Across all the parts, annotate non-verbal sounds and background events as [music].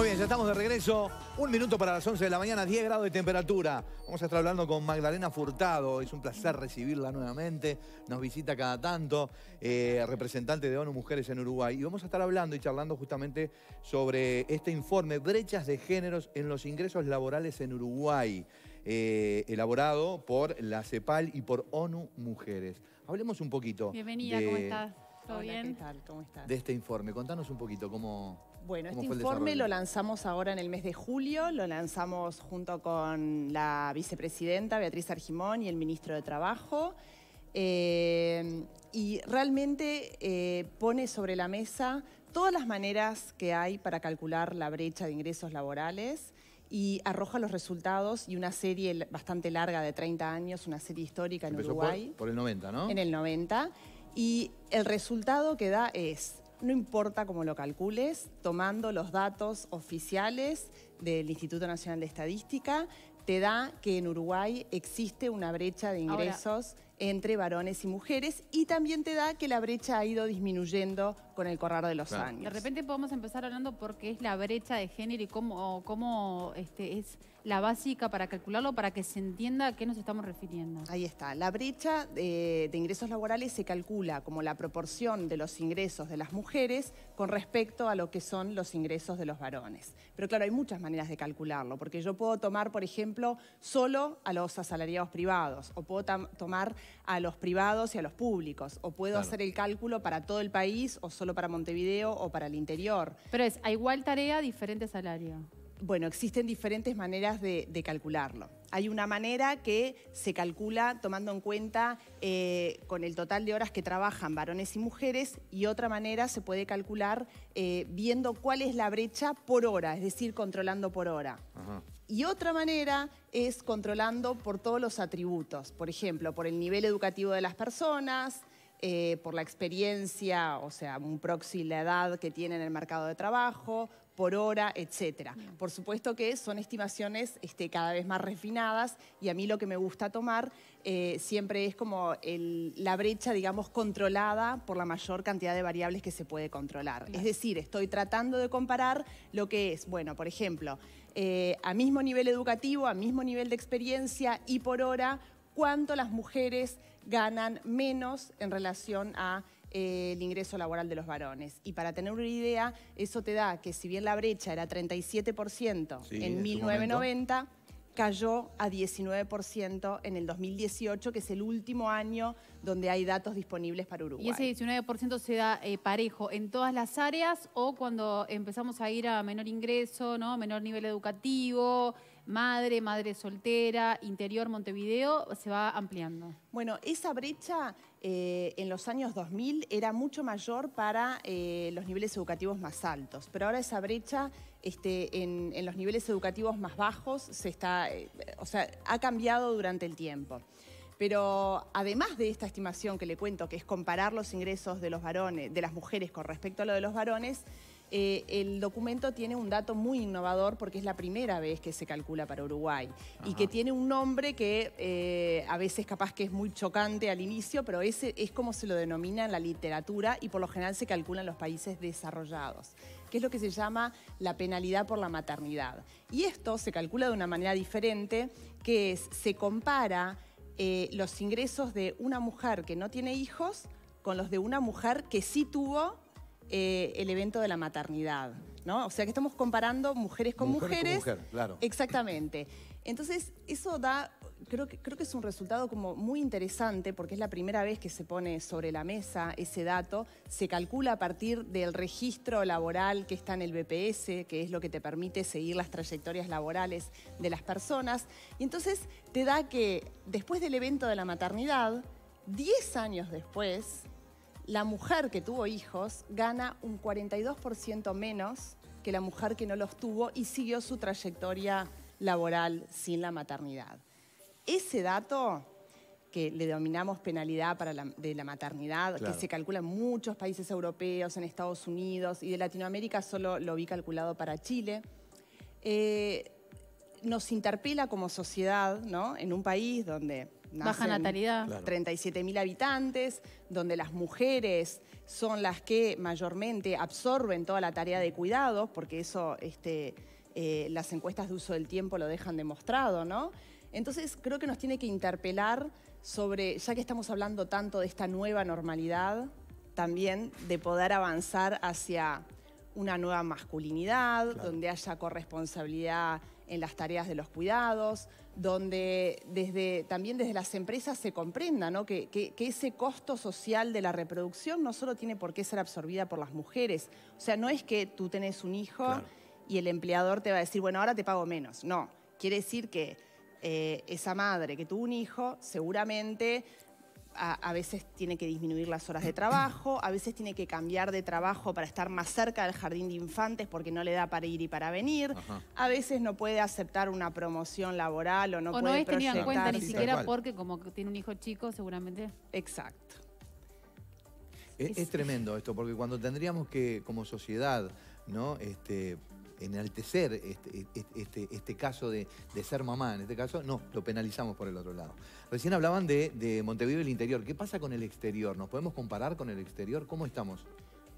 Muy bien, ya estamos de regreso. Un minuto para las 11 de la mañana, 10 grados de temperatura. Vamos a estar hablando con Magdalena Furtado. Es un placer recibirla nuevamente. Nos visita cada tanto, eh, representante de ONU Mujeres en Uruguay. Y vamos a estar hablando y charlando justamente sobre este informe, Brechas de Géneros en los Ingresos Laborales en Uruguay, eh, elaborado por la CEPAL y por ONU Mujeres. Hablemos un poquito. Bienvenida, ¿cómo estás? ¿qué tal? ¿Cómo estás? De este informe, contanos un poquito cómo. Bueno, este informe lo lanzamos ahora en el mes de julio, lo lanzamos junto con la vicepresidenta Beatriz Argimón y el ministro de Trabajo. Eh, y realmente eh, pone sobre la mesa todas las maneras que hay para calcular la brecha de ingresos laborales y arroja los resultados y una serie bastante larga de 30 años, una serie histórica en Uruguay. Por, por, el 90, ¿no? En el 90. Y el resultado que da es, no importa cómo lo calcules, tomando los datos oficiales del Instituto Nacional de Estadística, te da que en Uruguay existe una brecha de ingresos entre varones y mujeres y también te da que la brecha ha ido disminuyendo con el correr de los años. De repente podemos empezar hablando porque es la brecha de género y cómo, este, es la básica para calcularlo, para que se entienda a qué nos estamos refiriendo. Ahí está. La brecha eh, de ingresos laborales se calcula como la proporción de los ingresos de las mujeres con respecto a lo que son los ingresos de los varones. Pero claro, hay muchas maneras de calcularlo, porque yo puedo tomar, por ejemplo, solo a los asalariados privados, o puedo tomar a los privados y a los públicos. O puedo hacer el cálculo para todo el país o solo para Montevideo o para el interior. Pero es a igual tarea, diferente salario. Bueno, existen diferentes maneras de, calcularlo. Hay una manera que se calcula tomando en cuenta eh, con el total de horas que trabajan varones y mujeres y otra manera se puede calcular eh, viendo cuál es la brecha por hora, es decir, controlando por hora. Y otra manera es controlando por todos los atributos, por ejemplo, por el nivel educativo de las personas, eh, por la experiencia, o sea, un proxy, la edad que tiene en el mercado de trabajo, por hora, etcétera. Por supuesto que son estimaciones este, cada vez más refinadas y a mí lo que me gusta tomar eh, siempre es como la brecha, digamos, controlada por la mayor cantidad de variables que se puede controlar. Es decir, estoy tratando de comparar lo que es, bueno, por ejemplo, eh, a mismo nivel educativo, a mismo nivel de experiencia y por hora, cuánto las mujeres ganan menos en relación a eh, el ingreso laboral de los varones. Y para tener una idea, eso te da que si bien la brecha era 37% en 1990, cayó a 19% en el 2018, que es el último año donde hay datos disponibles para Uruguay. ¿Y ese 19% se da eh, parejo en todas las áreas o cuando empezamos a ir a menor ingreso, ¿no? menor nivel educativo, madre, madre soltera, interior Montevideo, se va ampliando. Bueno, esa brecha eh, en los años 2000 era mucho mayor para eh, los niveles educativos más altos, pero ahora esa brecha este, en, los niveles educativos más bajos se está, eh, o sea, ha cambiado durante el tiempo. Pero además de esta estimación que le cuento, que es comparar los ingresos de los varones, de las mujeres con respecto a lo de los varones, eh, el documento tiene un dato muy innovador porque es la primera vez que se calcula para Uruguay y que tiene un nombre que eh, a veces capaz que es muy chocante al inicio, pero ese es como se lo denomina en la literatura y por lo general se calcula en los países desarrollados, que es lo que se llama la penalidad por la maternidad. Y esto se calcula de una manera diferente, que es, se compara eh, los ingresos de una mujer que no tiene hijos con los de una mujer que sí tuvo eh, el evento de la maternidad. ¿No? O sea que estamos comparando mujeres con mujeres. Con mujer, claro. Exactamente. Entonces, eso da, creo que, creo que es un resultado como muy interesante porque es la primera vez que se pone sobre la mesa ese dato. Se calcula a partir del registro laboral que está en el BPS, que es lo que te permite seguir las trayectorias laborales de las personas. Y entonces te da que después del evento de la maternidad, 10 años después, la mujer que tuvo hijos gana un 42% menos que la mujer que no los tuvo y siguió su trayectoria laboral sin la maternidad. Ese dato que le denominamos penalidad de la maternidad, que se calcula en muchos países europeos, en Estados Unidos y de Latinoamérica solo lo vi calculado para Chile, eh, nos interpela como sociedad, ¿no? En un país donde Baja natalidad. 37.000 habitantes, donde las mujeres son las que mayormente absorben toda la tarea de cuidados, porque eso este, eh, las encuestas de uso del tiempo lo dejan demostrado, ¿no? Entonces creo que nos tiene que interpelar sobre, ya que estamos hablando tanto de esta nueva normalidad, también de poder avanzar hacia una nueva masculinidad, donde haya corresponsabilidad en las tareas de los cuidados, donde desde, también desde las empresas se comprenda ¿no? que, ese costo social de la reproducción no solo tiene por qué ser absorbida por las mujeres. O sea, no es que tú tenés un hijo y el empleador te va a decir, bueno, ahora te pago menos. No, quiere decir que eh, esa madre que tuvo un hijo seguramente a, veces tiene que disminuir las horas de trabajo, a veces tiene que cambiar de trabajo para estar más cerca del jardín de infantes porque no le da para ir y para venir, a veces no puede aceptar una promoción laboral o no o puede no es en cuenta ni siquiera porque como tiene un hijo chico seguramente. Exacto. Es, tremendo esto porque cuando tendríamos que como sociedad no este, enaltecer este, e, e, este, este caso de, ser mamá, en este caso, no, lo penalizamos por el otro lado. Recién hablaban de, de Montevideo el interior. ¿Qué pasa con el exterior? ¿Nos podemos comparar con el exterior? ¿Cómo estamos?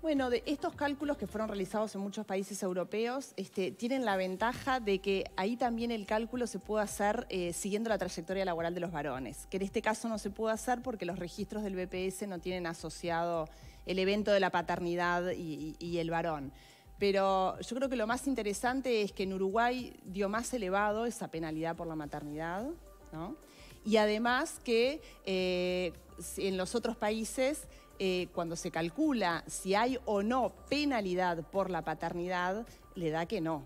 Bueno, de estos cálculos que fueron realizados en muchos países europeos este, tienen la ventaja de que ahí también el cálculo se puede hacer eh, siguiendo la trayectoria laboral de los varones, que en este caso no se puede hacer porque los registros del BPS no tienen asociado el evento de la paternidad y el varón. Pero yo creo que lo más interesante es que en Uruguay dio más elevado esa penalidad por la maternidad, ¿no? Y además que eh, en los otros países, eh, cuando se calcula si hay o no penalidad por la paternidad, le da Que no.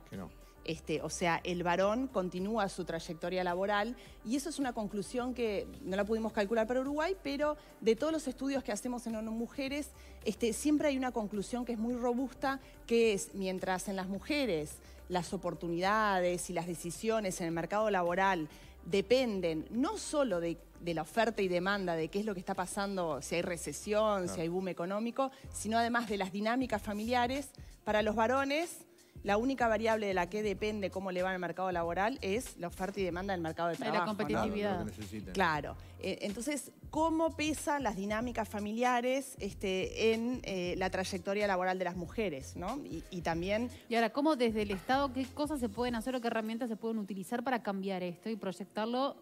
Este, o sea, el varón continúa su trayectoria laboral y eso es una conclusión que no la pudimos calcular para Uruguay, pero de todos los estudios que hacemos en ONU Mujeres, este, siempre hay una conclusión que es muy robusta, que es mientras en las mujeres las oportunidades y las decisiones en el mercado laboral dependen no solo de, la oferta y demanda, de qué es lo que está pasando, si hay recesión, si hay boom económico, sino además de las dinámicas familiares, para los varones la única variable de la que depende cómo le va el mercado laboral es la oferta y demanda del mercado de trabajo. la competitividad. claro. Eh, entonces, ¿cómo pesan las dinámicas familiares este, en eh, la trayectoria laboral de las mujeres? ¿no? y, también... Y ahora, ¿cómo desde el Estado qué cosas se pueden hacer o qué herramientas se pueden utilizar para cambiar esto y proyectarlo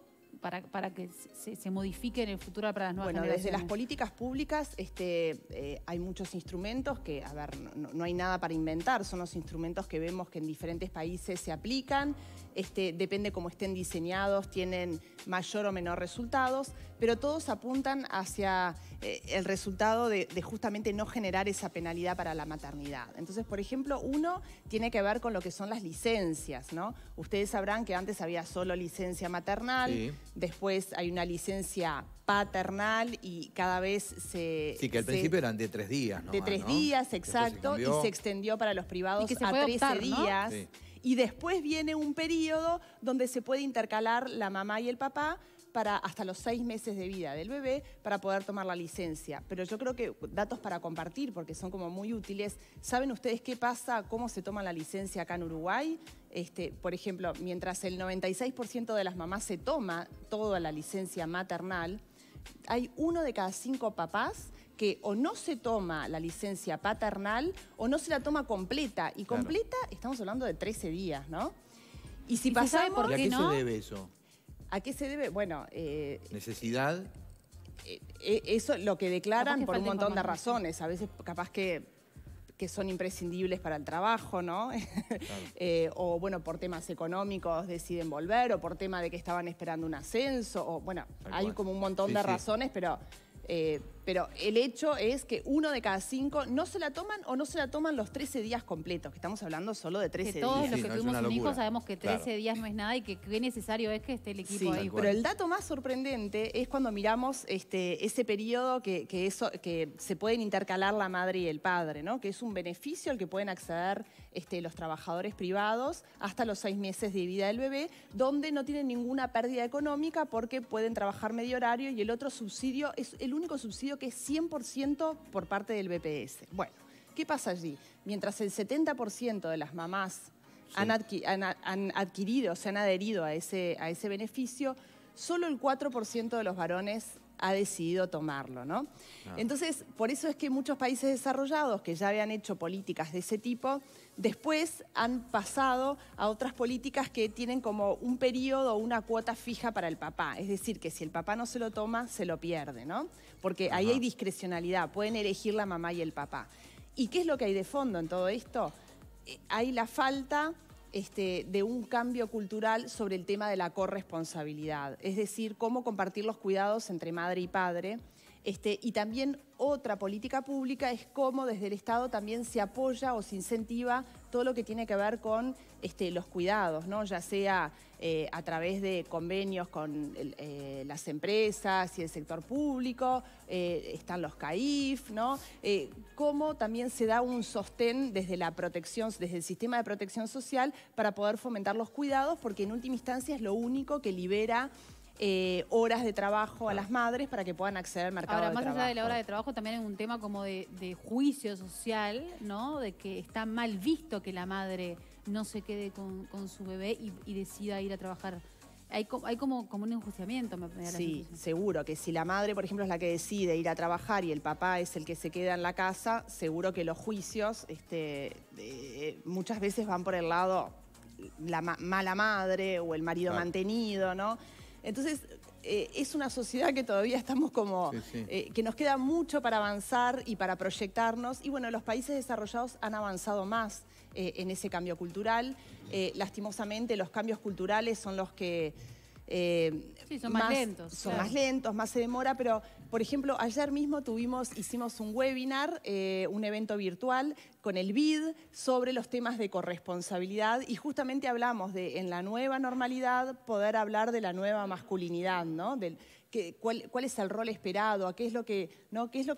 para, que se, modifique en el futuro para las nuevas bueno, Desde las políticas públicas este, eh, hay muchos instrumentos que, a ver, no, no hay nada para inventar, son los instrumentos que vemos que en diferentes países se aplican este, depende cómo estén diseñados, tienen mayor o menor resultados, pero todos apuntan hacia eh, el resultado de, justamente no generar esa penalidad para la maternidad. Entonces, por ejemplo, uno tiene que ver con lo que son las licencias, ¿no? Ustedes sabrán que antes había solo licencia maternal, después hay una licencia paternal y cada vez se... Sí, que al principio eran de tres días, ¿no? De tres días, exacto, y se extendió para los privados a 13 días. Y después viene un periodo donde se puede intercalar la mamá y el papá para hasta los seis meses de vida del bebé para poder tomar la licencia. Pero yo creo que datos para compartir, porque son como muy útiles. ¿Saben ustedes qué pasa, cómo se toma la licencia acá en Uruguay? Este, por ejemplo, mientras el 96% de las mamás se toma toda la licencia maternal, hay uno de cada cinco papás que o no se toma la licencia paternal o no se la toma completa. Y completa estamos hablando de 13 días, ¿no? Y si pasa pasamos... por qué, ¿A qué se debe eso? ¿A qué se debe? Bueno... Eh, ¿Necesidad? Eh, eh, eso lo que declaran por un montón de razones. A veces capaz que que son imprescindibles para el trabajo, ¿no? [laughs] Eh, o bueno, por temas económicos deciden volver, o por tema de que estaban esperando un ascenso, o bueno, hay como un montón de razones, pero pero el hecho es que uno de cada cinco no se la toman o no se la toman los 13 días completos, que estamos hablando solo de 13 que todos Todos los que tuvimos un hijo sabemos que 13 días no es nada y que qué necesario es que esté el equipo Pero el dato más sorprendente es cuando miramos este, ese periodo que, que, eso, que se pueden intercalar la madre y el padre, ¿no? que es un beneficio al que pueden acceder este, los trabajadores privados hasta los seis meses de vida del bebé, donde no tienen ninguna pérdida económica porque pueden trabajar medio horario y el otro subsidio es el único subsidio que es 100% por parte del BPS. Bueno, ¿qué pasa allí? Mientras el 70% de las mamás han, adquirido, han adquirido, se han adherido a ese, a ese beneficio, solo el 4% de los varones ha decidido tomarlo, ¿no? Ah. Entonces, por eso es que muchos países desarrollados que ya habían hecho políticas de ese tipo, después han pasado a otras políticas que tienen como un periodo o una cuota fija para el papá. Es decir, que si el papá no se lo toma, se lo pierde, ¿no? Porque ahí hay discrecionalidad, pueden elegir la mamá y el papá. ¿Y qué es lo que hay de fondo en todo esto? Eh, hay la falta este, de un cambio cultural sobre el tema de la corresponsabilidad, es decir, cómo compartir los cuidados entre madre y padre. Este, y también otra política pública es cómo desde el Estado también se apoya o se incentiva todo lo que tiene que ver con este, los cuidados, ¿no? ya sea eh, a través de convenios con eh, las empresas y el sector público, eh, están los CAIF, ¿no? cómo también se da un sostén desde la protección, desde el sistema de protección social para poder fomentar los cuidados, porque en última instancia es lo único que libera eh, horas de trabajo a las madres para que puedan acceder al mercado Ahora, de trabajo. Ahora, más allá de la hora de trabajo, también hay un tema como de, juicio social, ¿no? De que está mal visto que la madre no se quede con, su bebé y, decida ir a trabajar. Hay, como, un enjuiciamiento, me, parece. Sí, seguro, que si la madre, por ejemplo, es la que decide ir a trabajar y el papá es el que se queda en la casa, seguro que los juicios este, eh, muchas veces van por el lado la mala madre o el marido mantenido, ¿no? Entonces, eh, es una sociedad que todavía estamos como, eh, que nos queda mucho para avanzar y para proyectarnos. Y bueno, los países desarrollados han avanzado más eh, en ese cambio cultural. lastimosamente, los cambios culturales son los que... sí, son más, lentos. Son más lentos, más se demora, pero por ejemplo, ayer mismo tuvimos, hicimos un webinar, eh, un evento virtual con el BID sobre los temas de corresponsabilidad y justamente hablamos de en la nueva normalidad poder hablar de la nueva masculinidad, ¿no? Del, cuál, es el rol esperado, qué es, lo que,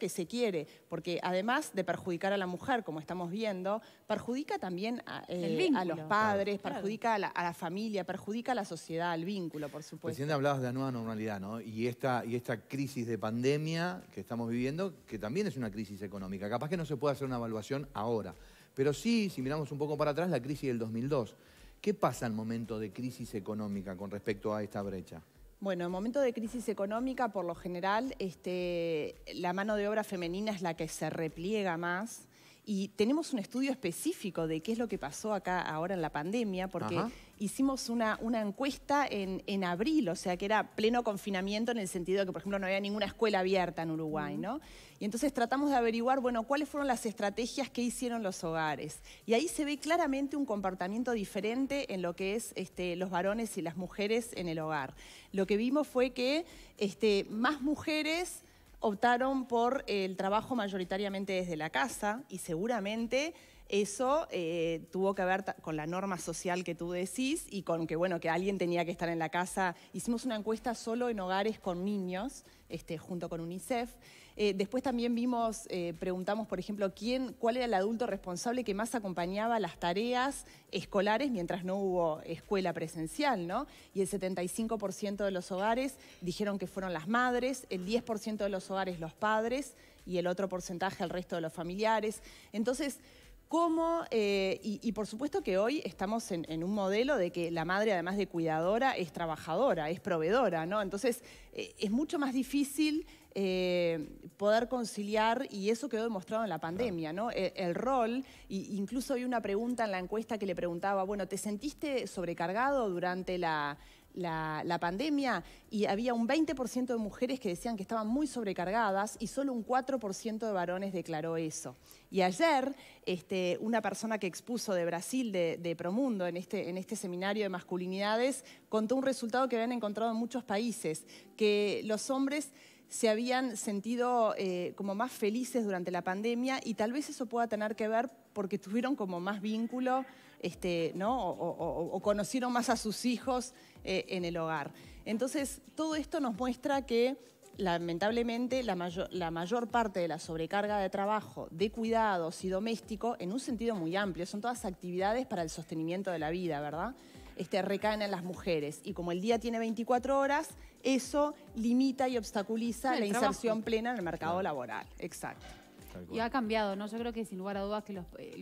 se quiere. Porque además de perjudicar a la mujer, como estamos viendo, perjudica también a, eh, los padres, perjudica a la, familia, perjudica a la sociedad, al vínculo, por supuesto. Recién hablabas de la nueva normalidad, ¿no? Y esta, y esta crisis de pandemia que estamos viviendo, que también es una crisis económica. Capaz que no se puede hacer una evaluación ahora. Pero sí, si miramos un poco para atrás, la crisis del 2002. ¿Qué pasa en momento de crisis económica con respecto a esta brecha? Bueno, en momento de crisis económica, por lo general, este, la mano de obra femenina es la que se repliega más. Y tenemos un estudio específico de qué es lo que pasó acá ahora en la pandemia, porque hicimos una, encuesta en, abril, o sea que era pleno confinamiento en el sentido de que, por ejemplo, no había ninguna escuela abierta en Uruguay, ¿no? Y entonces tratamos de averiguar, bueno, cuáles fueron las estrategias que hicieron los hogares. Y ahí se ve claramente un comportamiento diferente en lo que es este, los varones y las mujeres en el hogar. Lo que vimos fue que este, más mujeres optaron por el trabajo mayoritariamente desde la casa y seguramente eso eh, tuvo que ver con la norma social que tú decís y con que, bueno, que alguien tenía que estar en la casa. Hicimos una encuesta solo en hogares con niños, este, junto con UNICEF. Eh, después también vimos, eh, preguntamos, por ejemplo, quién, cuál era el adulto responsable que más acompañaba las tareas escolares mientras no hubo escuela presencial, ¿no? Y el 75% de los hogares dijeron que fueron las madres, el 10% de los hogares los padres y el otro porcentaje el resto de los familiares. Entonces, ¿Cómo? Eh, y, por supuesto que hoy estamos en, un modelo de que la madre, además de cuidadora, es trabajadora, es proveedora, ¿no? Entonces, eh, es mucho más difícil eh, poder conciliar, y eso quedó demostrado en la pandemia, ¿no? El, rol, incluso hay una pregunta en la encuesta que le preguntaba, bueno, ¿te sentiste sobrecargado durante la, la, pandemia y había un 20% de mujeres que decían que estaban muy sobrecargadas y solo un 4% de varones declaró eso. Y ayer, este, una persona que expuso de Brasil, de, Promundo, este, en este, seminario de masculinidades, contó un resultado que habían encontrado en muchos países, que los hombres se habían sentido eh, como más felices durante la pandemia y tal vez eso pueda tener que ver porque tuvieron como más vínculo este, ¿no? o, conocieron más a sus hijos eh, en el hogar. Entonces, todo esto nos muestra que lamentablemente la mayor, parte de la sobrecarga de trabajo, de cuidados y doméstico, en un sentido muy amplio, son todas actividades para el sostenimiento de la vida, ¿verdad? Este, recaen en las mujeres. Y como el día tiene 24 horas, eso limita y obstaculiza la inserción plena en el mercado laboral. Exacto. Y ha cambiado, ¿no? Yo creo que sin lugar a dudas que los, eh,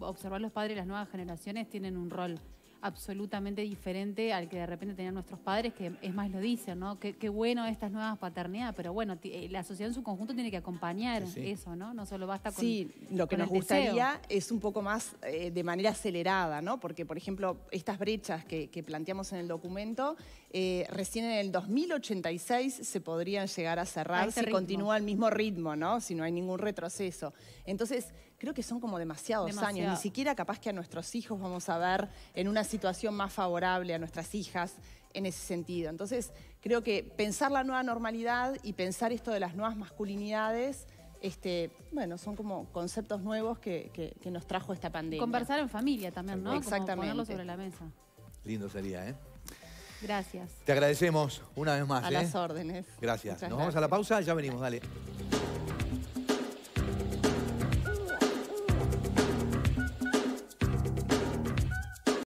observar los padres de las nuevas generaciones tienen un rol absolutamente diferente al que de repente tenían nuestros padres, que es más lo dicen, ¿no? Qué, bueno estas nuevas paternidades, pero bueno, eh, la sociedad en su conjunto tiene que acompañar eso, ¿no? No solo basta con. Sí, lo que nos gustaría es un poco más eh, de manera acelerada, ¿no? Porque, por ejemplo, estas brechas que, planteamos en el documento, eh, recién en el 2086 se podrían llegar a cerrar este si continúa el mismo ritmo, ¿no? Si no hay ningún retroceso. Entonces, creo que son como demasiados años. Ni siquiera capaz que a nuestros hijos vamos a ver en una situación más favorable, a nuestras hijas, en ese sentido. Entonces, creo que pensar la nueva normalidad y pensar esto de las nuevas masculinidades. Este, bueno, son como conceptos nuevos que, nos trajo esta pandemia. Conversar en familia también, ¿no? Exactamente. Como sobre la mesa. Lindo sería, ¿eh? Gracias. Te agradecemos una vez más. A las ¿eh? órdenes. Gracias. Nos vamos a la pausa, ya venimos, dale.